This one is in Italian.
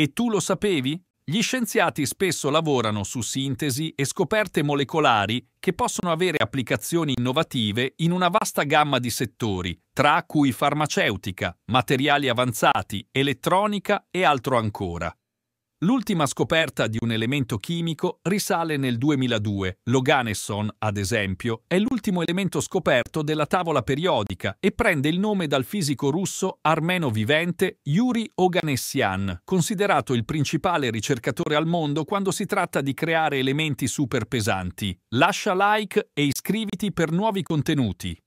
E tu lo sapevi? Gli scienziati spesso lavorano su sintesi e scoperte molecolari che possono avere applicazioni innovative in una vasta gamma di settori, tra cui farmaceutica, materiali avanzati, elettronica e altro ancora. L'ultima scoperta di un elemento chimico risale nel 2002. L'oganesson, ad esempio, è l'ultimo elemento scoperto della tavola periodica e prende il nome dal fisico russo armeno vivente Yuri Oganessian, considerato il principale ricercatore al mondo quando si tratta di creare elementi super pesanti. Lascia like e iscriviti per nuovi contenuti.